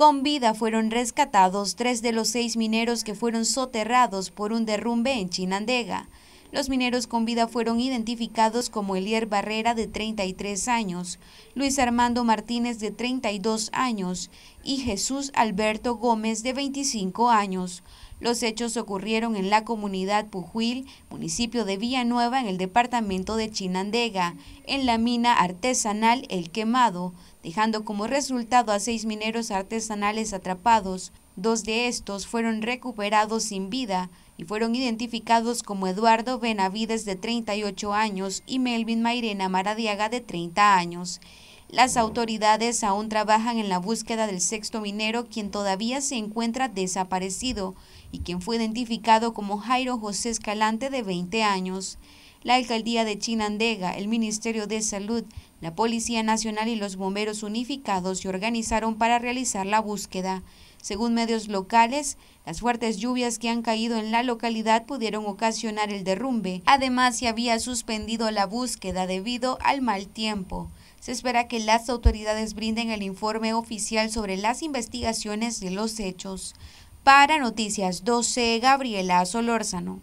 Con vida fueron rescatados tres de los seis mineros que fueron soterrados por un derrumbe en Chinandega. Los mineros con vida fueron identificados como Elier Barrera, de 33 años, Luis Armando Martínez, de 32 años, y Jesús Alberto Gómez, de 25 años. Los hechos ocurrieron en la comunidad Pujuil, municipio de Villanueva, en el departamento de Chinandega, en la mina artesanal El Quemado, dejando como resultado a seis mineros artesanales atrapados. Dos de estos fueron recuperados sin vida y fueron identificados como Eduardo Benavides de 38 años y Melvin Mairena Maradiaga de 30 años. Las autoridades aún trabajan en la búsqueda del sexto minero, quien todavía se encuentra desaparecido y quien fue identificado como Jairo José Escalante de 20 años la Alcaldía de Chinandega, el Ministerio de Salud, la Policía Nacional y los bomberos unificados se organizaron para realizar la búsqueda. Según medios locales, las fuertes lluvias que han caído en la localidad pudieron ocasionar el derrumbe. Además, se había suspendido la búsqueda debido al mal tiempo. Se espera que las autoridades brinden el informe oficial sobre las investigaciones de los hechos. Para Noticias 12, Gabriela Solórzano.